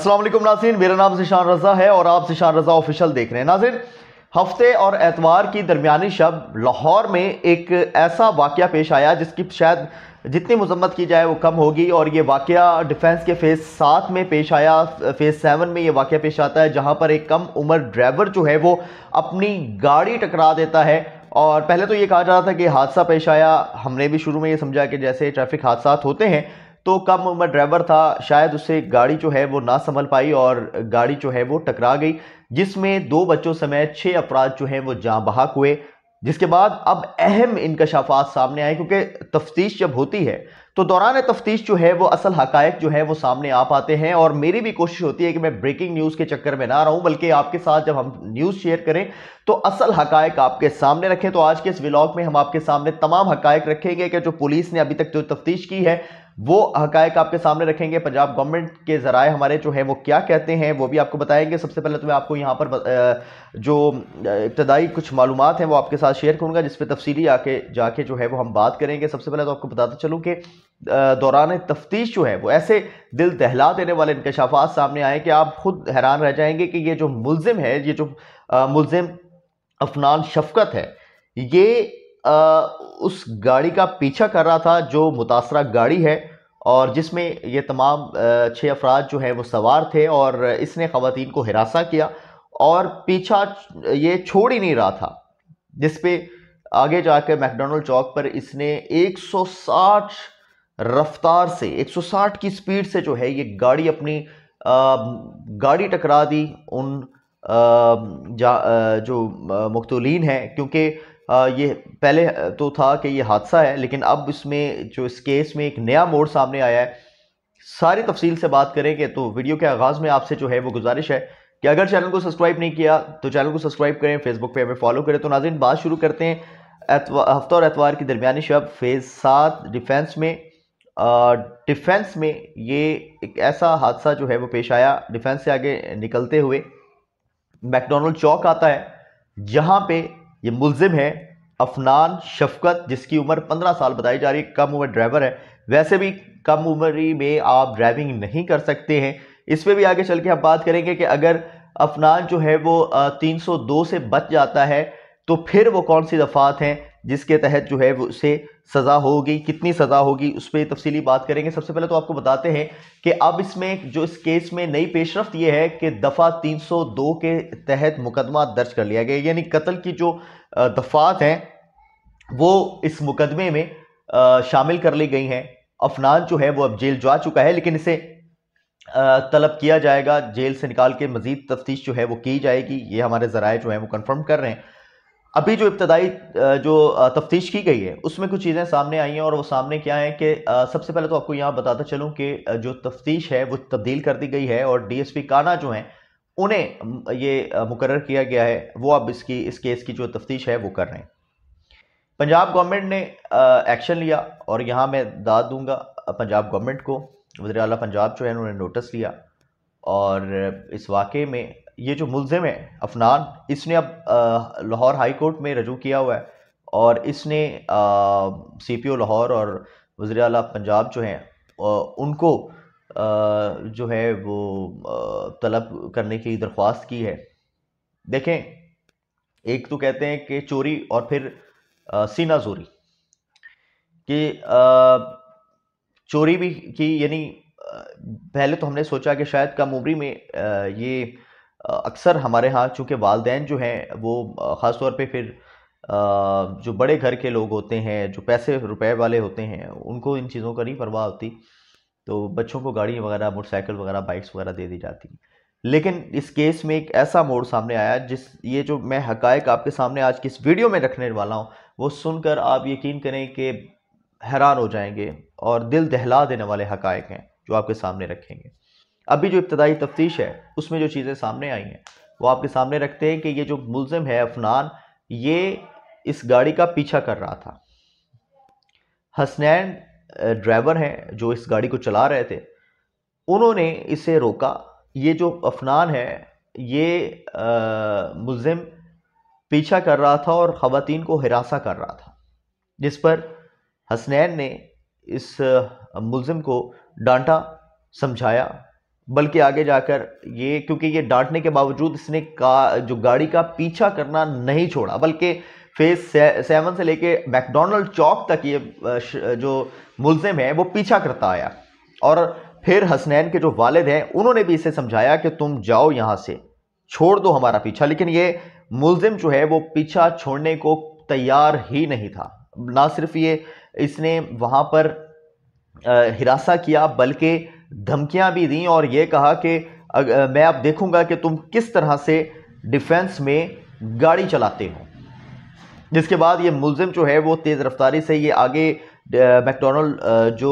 असलम नाजीन मेरा नाम जिशान रजा है और आप शिशान रजा ऑफिशियल देख रहे हैं नाजिन हफ्ते और एतवार की दरमियानी शब लाहौर में एक ऐसा वाक़ पेश आया जिसकी शायद जितनी मजम्मत की जाए वो कम होगी और ये वाक़ डिफेंस के फेज़ सात में पेश आया फेज़ सेवन में ये वाक़ पेश आता है जहाँ पर एक कम उम्र ड्राइवर जो है वो अपनी गाड़ी टकरा देता है और पहले तो ये कहा जा रहा था कि हादसा पेश आया हमने भी शुरू में ये समझा कि जैसे ट्रैफिक हादसा होते हैं तो कम उम्र ड्राइवर था शायद उसे गाड़ी जो है वो ना संभल पाई और गाड़ी जो है वो टकरा गई जिसमें दो बच्चों समेत छः अपराध जो हैं वो जहाँ बहाक हुए जिसके बाद अब अहम इनकशाफात सामने आए क्योंकि तफ्तीश जब होती है तो दौरान तफ्तीश जो है वो असल हकायक जो है वो सामने आ पाते हैं और मेरी भी कोशिश होती है कि मैं ब्रेकिंग न्यूज़ के चक्कर में ना रहूं बल्कि आपके साथ जब हम न्यूज़ शेयर करें तो असल हकायक आपके सामने रखें तो आज के इस व्लॉग में हम आपके सामने तमाम हकायक रखेंगे कि जो पुलिस ने अभी तक जो तफ्तीश की है वो हकायक आपके सामने रखेंगे पंजाब गवर्नमेंट के ज़राए हमारे जो हैं वो क्या कहते हैं वो भी आपको बताएंगे सबसे पहले तो मैं आपको यहाँ पर जो इब्तदाई कुछ मालूम हैं वो आपके साथ शेयर करूँगा जिस पर तफसीली आके जाके जो है वो हम बात करेंगे सबसे पहले तो आपको बताता चलूँ कि दौरान तफ्तीश जो है वो ऐसे दिल दहला देने वाले इंकशाफात सामने आए कि आप खुद हैरान रह जाएंगे कि ये जो मुलजिम है ये जो मुलजिम अफनान शफकत है ये आ, उस गाड़ी का पीछा कर रहा था जो मुतासर गाड़ी है और जिसमें ये तमाम छः अफराद जो हैं वो सवार थे और इसने ख़वान को हिरासा किया और पीछा ये छोड़ ही नहीं रहा था जिसपे आगे जाकर मैकडोनल्ड चौक पर इसने 160 रफ्तार से 160 की स्पीड से जो है ये गाड़ी अपनी आ, गाड़ी टकरा दी उन आ, जा आ, जो मकतुलन है क्योंकि ये पहले तो था कि ये हादसा है लेकिन अब इसमें जो इस केस में एक नया मोड़ सामने आया है सारी तफसील से बात करेंगे तो वीडियो के आगाज़ में आपसे जो है वो गुजारिश है कि अगर चैनल को सब्सक्राइब नहीं किया तो चैनल को सब्सक्राइब करें फेसबुक पे हमें फॉलो करें तो नाजिन बात शुरू करते हैं हफ्ता और एतवार की दरमियानी शब फेज़ सात डिफेंस में डिफेंस में ये एक ऐसा हादसा जो है वो पेश आया डिफेंस से आगे निकलते हुए मैकडोनल्ड चौक आता है जहाँ पे ये मुलजिम है अफनान शफकत जिसकी उम्र 15 साल बताई जा रही है कम उम्र ड्राइवर है वैसे भी कम उम्र में आप ड्राइविंग नहीं कर सकते हैं इस पर भी आगे चल के हम बात करेंगे कि अगर अफनान जो है वो 302 से बच जाता है तो फिर वो कौन सी दफ़ात हैं जिसके तहत जो है वो उसे सज़ा होगी कितनी सज़ा होगी उस पर तफसीली बात करेंगे सबसे पहले तो आपको बताते हैं कि अब इसमें जो इस केस में नई पेशरफ ये है कि दफ़ा 302 के तहत मुकदमा दर्ज कर लिया गया यानी कत्ल की जो दफ़ात हैं वो इस मुकदमे में शामिल कर ली गई हैं अफनान जो है वो अब जेल जा चुका है लेकिन इसे तलब किया जाएगा जेल से निकाल के मजीद तफ्तीश जो है वो की जाएगी ये हमारे ज़राए जो है वो कन्फर्म कर रहे हैं अभी जो इब्तदाई जो तफ्तीश की गई है उसमें कुछ चीज़ें सामने आई हैं और वो सामने क्या है कि सबसे पहले तो आपको यहाँ बताता चलूँ कि जो तफ्तीश है वो तब्दील कर दी गई है और डीएसपी काना जो हैं उन्हें ये मुकर किया गया है वो अब इसकी इस केस की जो तफ्तीश है वो कर रहे हैं पंजाब गवर्नमेंट ने एक्शन लिया और यहाँ मैं दाद दूंगा पंजाब गवर्नमेंट को वजी अला पंजाब जो है उन्होंने नोटिस लिया और इस वाक़े में ये जो मुलजिम है अफनान इसने अब लाहौर हाई कोर्ट में रजू किया हुआ है और इसने सी पी ओ लाहौर और वज़र अला पंजाब जो हैं उनको आ, जो है वो तलब करने की दरख्वास्त की है देखें एक तो कहते हैं कि चोरी और फिर सीना जोरी कि चोरी भी की यानी पहले तो हमने सोचा कि शायद कम उम्री में आ, ये अक्सर हमारे यहाँ चूँकि वालदेन जो हैं वो ख़ास तौर पर फिर जो बड़े घर के लोग होते हैं जो पैसे रुपए वाले होते हैं उनको इन चीज़ों का नहीं परवाह होती तो बच्चों को गाड़ी वगैरह मोटरसाइकिल वगैरह बाइक्स वगैरह दे दी जाती लेकिन इस केस में एक ऐसा मोड़ सामने आया जिस ये जो मैं हकायक आपके सामने आज किस इस वीडियो में रखने वाला हूँ वो सुनकर आप यकीन करें कि हैरान हो जाएंगे और दिल दहला देने वाले हकायक हैं जो आपके सामने रखेंगे अभी जो इब्तदाई तफ्तीश है उसमें जो चीज़ें सामने आई हैं वो आपके सामने रखते हैं कि ये जो मुलम है अफनान ये इस गाड़ी का पीछा कर रहा था हसनैन ड्राइवर हैं जो इस गाड़ी को चला रहे थे उन्होंने इसे रोका ये जो अफनान है ये मुलम पीछा कर रहा था और ख़वान को हिरासा कर रहा था जिस पर हसनैन ने इस मुलम को डांटा समझाया बल्कि आगे जाकर ये क्योंकि ये डांटने के बावजूद इसने का जो गाड़ी का पीछा करना नहीं छोड़ा बल्कि फेज से, सेवन से लेके मैकडोनल्ड चौक तक ये जो मुलजिम है वो पीछा करता आया और फिर हसनैन के जो वालिद हैं उन्होंने भी इसे समझाया कि तुम जाओ यहाँ से छोड़ दो हमारा पीछा लेकिन ये मुलजिम जो है वो पीछा छोड़ने को तैयार ही नहीं था ना सिर्फ ये इसने वहाँ पर हिरासा किया बल्कि धमकियां भी दी और ये कहा कि मैं अब देखूंगा कि तुम किस तरह से डिफेंस में गाड़ी चलाते हो जिसके बाद ये मुलजिम जो है वो तेज़ रफ्तारी से ये आगे मैकडोनल्ड जो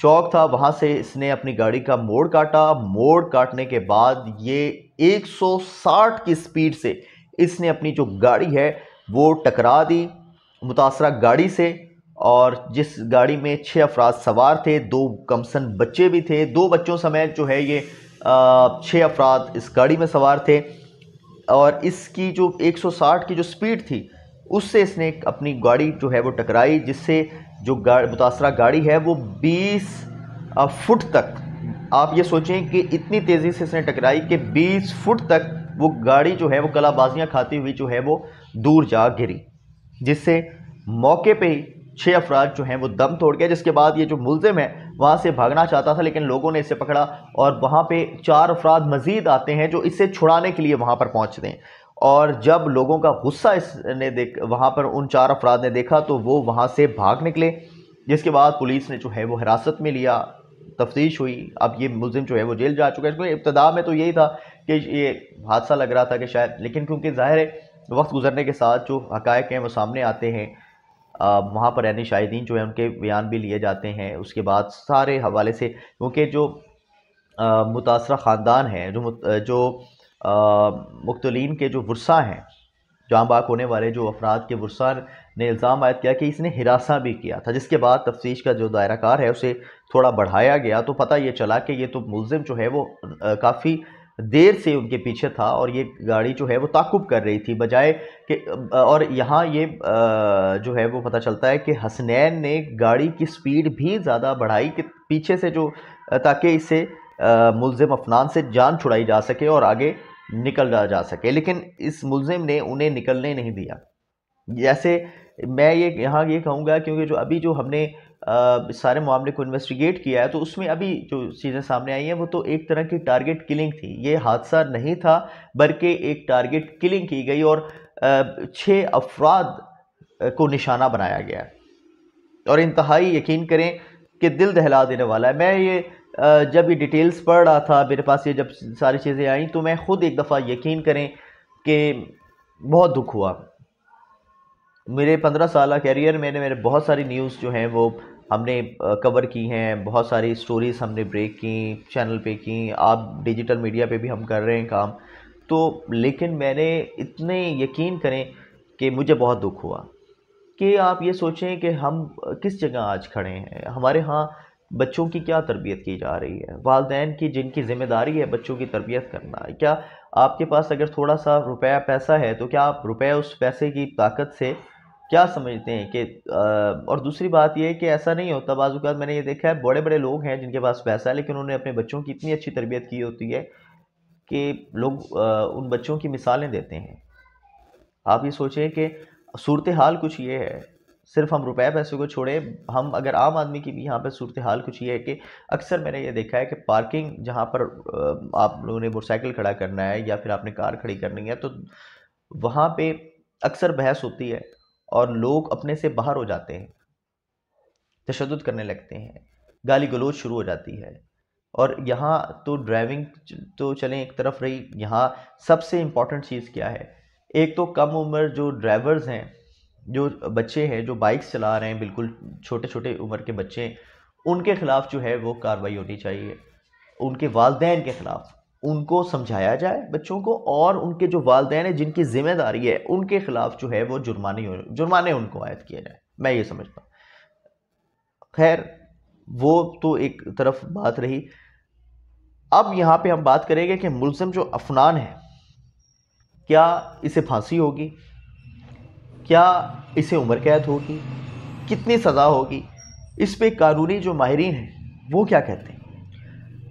चौक था वहाँ से इसने अपनी गाड़ी का मोड़ काटा मोड़ काटने के बाद ये 160 की स्पीड से इसने अपनी जो गाड़ी है वो टकरा दी मुतासरा गाड़ी से और जिस गाड़ी में छः अफराद सवार थे दो कमसन बच्चे भी थे दो बच्चों समेत जो है ये छः अफराद इस गाड़ी में सवार थे और इसकी जो 160 की जो स्पीड थी उससे इसने अपनी गाड़ी जो है वो टकराई जिससे जो गा मुतासरा गाड़ी है वो 20 फुट तक आप ये सोचें कि इतनी तेज़ी से इसने टकराई कि 20 फुट तक वो गाड़ी जो है वो कलाबाजियाँ खाती हुई जो है वो दूर जा गिरी जिससे मौके पे ही छः अफराज जो हैं वो दम तोड़ गया जिसके बाद ये जो मुलजिम है वहाँ से भागना चाहता था लेकिन लोगों ने इसे पकड़ा और वहाँ पर चार अफराद मज़ीद आते हैं जो इसे छुड़ाने के लिए वहाँ पर पहुँचते हैं और जब लोगों का गुस्सा इसने देख वहाँ पर उन चार अफराद ने देखा तो वो वहाँ से भाग निकले जिसके बाद पुलिस ने जो है वो हिरासत में लिया तफ्तीश हुई अब ये मुलिम जो है वो जेल जा चुका है क्योंकि इब्तदा में तो यही था कि ये हादसा लग रहा था कि शायद लेकिन क्योंकि ज़ाहिर है वक्त गुजरने के साथ जो हकायक हैं वो सामने आते हैं वहाँ पर यानी शाहिदीन जो है उनके बयान भी लिए जाते हैं उसके बाद सारे हवाले से क्योंकि जो मुतासर ख़ानदान हैं जो जो मुख्तलिन के जो वर्षा हैं बाग होने वाले जो अफराद के वर्षा ने इल्ज़ाम आयद किया कि इसने हिरासा भी किया था जिसके बाद तफ्तीश का जो दायरा कार है उसे थोड़ा बढ़ाया गया तो पता ये चला कि ये तो मुलम जो है वो काफ़ी देर से उनके पीछे था और ये गाड़ी जो है वो ताकुब कर रही थी बजाय कि और यहाँ ये जो है वो पता चलता है कि हसनैन ने गाड़ी की स्पीड भी ज़्यादा बढ़ाई कि पीछे से जो ताकि इसे मुलजिम अफनान से जान छुड़ाई जा सके और आगे निकल जा सके लेकिन इस मुलजिम ने उन्हें निकलने नहीं दिया जैसे मैं ये यहाँ ये कहूँगा क्योंकि जो अभी जो हमने आ, सारे मामले को इन्वेस्टिगेट किया है तो उसमें अभी जो चीज़ें सामने आई हैं वो तो एक तरह की टारगेट किलिंग थी ये हादसा नहीं था बल्कि एक टारगेट किलिंग की गई और छः अफराद को निशाना बनाया गया और इंतहाई यकीन करें कि दिल दहला देने वाला है मैं ये जब ये डिटेल्स पढ़ रहा था मेरे पास ये जब सारी चीज़ें आई तो मैं ख़ुद एक दफ़ा यकीन करें कि बहुत दुख हुआ मेरे पंद्रह साल कैरियर में मेरे बहुत सारी न्यूज़ जो हैं वो हमने कवर की हैं बहुत सारी स्टोरीज़ हमने ब्रेक की चैनल पे की आप डिजिटल मीडिया पे भी हम कर रहे हैं काम तो लेकिन मैंने इतने यकीन करें कि मुझे बहुत दुख हुआ कि आप ये सोचें कि हम किस जगह आज खड़े हैं हमारे यहाँ बच्चों की क्या तरबियत की जा रही है वालदेन की जिनकी ज़िम्मेदारी है बच्चों की तरबियत करना है क्या आपके पास अगर थोड़ा सा रुपया पैसा है तो क्या आप रुपया उस पैसे की ताकत से क्या समझते हैं कि और दूसरी बात यह है कि ऐसा नहीं होता बाजू का मैंने ये देखा है बड़े बड़े लोग हैं जिनके पास पैसा है लेकिन उन्होंने अपने बच्चों की इतनी अच्छी तरबियत की होती है कि लोग उन बच्चों की मिसालें देते हैं आप ये सोचें कि सूरत हाल कुछ ये है सिर्फ हम रुपए पैसे को छोड़े हम अगर आम आदमी की भी यहाँ पर सूरत हाल कुछ ये है कि अक्सर मैंने ये देखा है कि पार्किंग जहाँ पर आप लोगों ने मोटरसाइकिल खड़ा करना है या फिर आपने कार खड़ी करनी है तो वहाँ पे अक्सर बहस होती है और लोग अपने से बाहर हो जाते हैं तशद करने लगते हैं गाली गलोच शुरू हो जाती है और यहाँ तो ड्राइविंग तो चलें एक तरफ रही यहाँ सबसे इम्पॉर्टेंट चीज़ क्या है एक तो कम उम्र जो ड्राइवर्स हैं जो बच्चे हैं जो बाइक्स चला रहे हैं बिल्कुल छोटे छोटे उम्र के बच्चे उनके ख़िलाफ़ जो है वो कार्रवाई होनी चाहिए उनके वालदेन के ख़िलाफ़ उनको समझाया जाए बच्चों को और उनके जो वालदे हैं जिनकी जिम्मेदारी है उनके ख़िलाफ़ जो है वो जुर्माने जुर्माने उनको आयद किया जाए मैं ये समझता हूँ खैर वो तो एक तरफ बात रही अब यहाँ पे हम बात करेंगे कि मुलम जो अफनान है क्या इसे फांसी होगी क्या इसे उम्र कैद होगी कितनी सज़ा होगी इस पर कानूनी जो माहरीन हैं वो क्या कहते हैं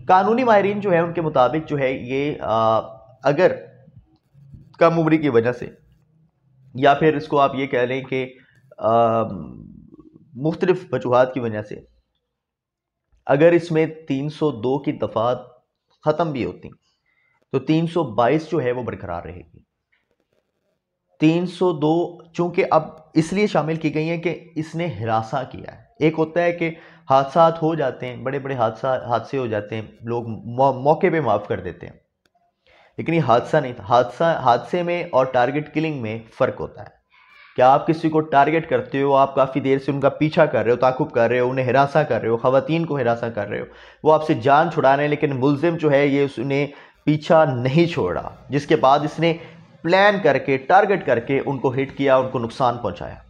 कानूनी माहरीन जो है उनके मुताबिक जो है ये आ, अगर कम उम्र की वजह से या फिर इसको आप ये कह लें कि मुख्तलिफ वजूहत की वजह से अगर इसमें 302 की दफात ख़त्म भी होती तो 322 जो है वो बरकरार रहेगी 302 चूंकि अब इसलिए शामिल की गई है कि इसने हिरासा किया है एक होता है कि हादसा हो जाते हैं बड़े बड़े हादसा हादसे हो जाते हैं लोग मौ, मौके पे माफ़ कर देते हैं लेकिन ये हादसा नहीं था हादसा हादसे में और टारगेट किलिंग में फ़र्क होता है क्या आप किसी को टारगेट करते हो आप काफ़ी देर से उनका पीछा कर रहे हो ताकुब कर रहे हो उन्हें हिरासा कर रहे हो खातन को हिरासा कर रहे हो वो आपसे जान छुड़ा रहे हैं लेकिन मुलजिम जो है ये उसने पीछा नहीं छोड़ा जिसके बाद इसने प्लान करके टारगेट करके उनको हिट किया उनको नुकसान पहुंचाया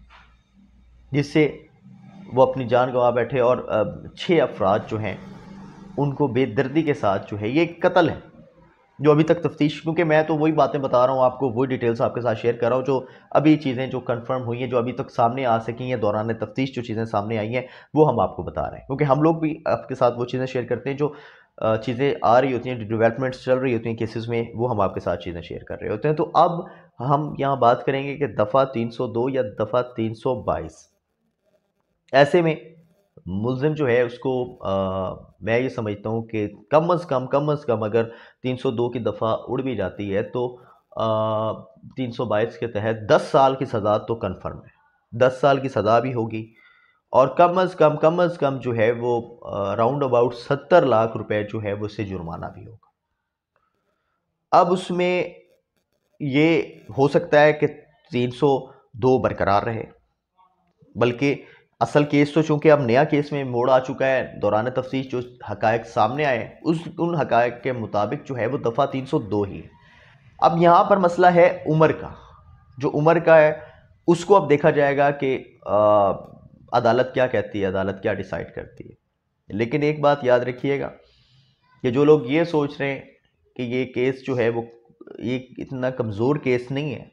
जिससे वो अपनी जान गंवा बैठे और छः अफराद जो हैं उनको बेदर्दी के साथ जो है ये कत्ल है जो अभी तक तफ्तीश क्योंकि मैं तो वही बातें बता रहा हूँ आपको वही डिटेल्स आपके साथ शेयर कर रहा हूँ जो अभी चीज़ें जो कंफर्म हुई हैं जो अभी तक सामने आ सकी हैं दौरान तफ्तीश जो चीज़ें सामने आई हैं वो हम आपको बता रहे हैं क्योंकि हम लोग भी आपके साथ वो चीज़ें शेयर करते हैं जो चीज़ें आ रही होती हैं डिवेलपमेंट्स चल रही होती हैं केसेस में वो हम आपके साथ चीज़ें शेयर कर रहे होते हैं तो अब हम यहाँ बात करेंगे कि दफ़ा तीन या दफ़ा तीन ऐसे में मुलम जो है उसको आ, मैं ये समझता हूँ कि कम अज़ कम कम अज़ कम अगर 302 की दफ़ा उड़ भी जाती है तो तीन सौ बाईस के तहत दस साल की सज़ा तो कन्फर्म है दस साल की सज़ा भी होगी और कम अज़ कम कम अज़ कम जो है वो राउंड अबाउट सत्तर लाख रुपए जो है वो उससे जुर्माना भी होगा अब उसमें ये हो सकता है कि तीन सौ दो बरकरार रहे बल्कि असल केस तो चूँकि अब नया केस में मोड़ आ चुका है दौरान तफ्ती जो हकायक सामने आए उस उन हकायक के मुताबिक जो है वो दफ़ा 302 ही है अब यहाँ पर मसला है उम्र का जो उम्र का है उसको अब देखा जाएगा कि अदालत क्या कहती है अदालत क्या डिसाइड करती है लेकिन एक बात याद रखिएगा कि जो लोग ये सोच रहे हैं कि ये केस जो है वो ये इतना कमज़ोर केस नहीं है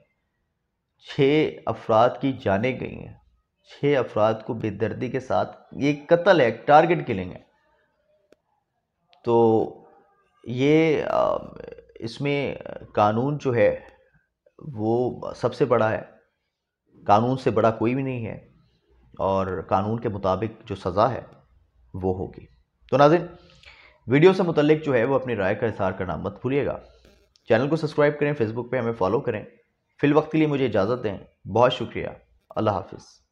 छः अफराद की जाने गई हैं छः अफराद को बेदर्दी के साथ ये कत्ल है टारगेट किलिंग है तो ये इसमें कानून जो है वो सबसे बड़ा है कानून से बड़ा कोई भी नहीं है और कानून के मुताबिक जो सज़ा है वो होगी तो नाजिन वीडियो से मुतलिक जो है वो अपनी राय का इजहार करना मत भूलिएगा चैनल को सब्सक्राइब करें फेसबुक पे हमें फॉलो करें फिल वक्त के लिए मुझे इजाज़त दें बहुत शुक्रिया अल्लाह हाफिज़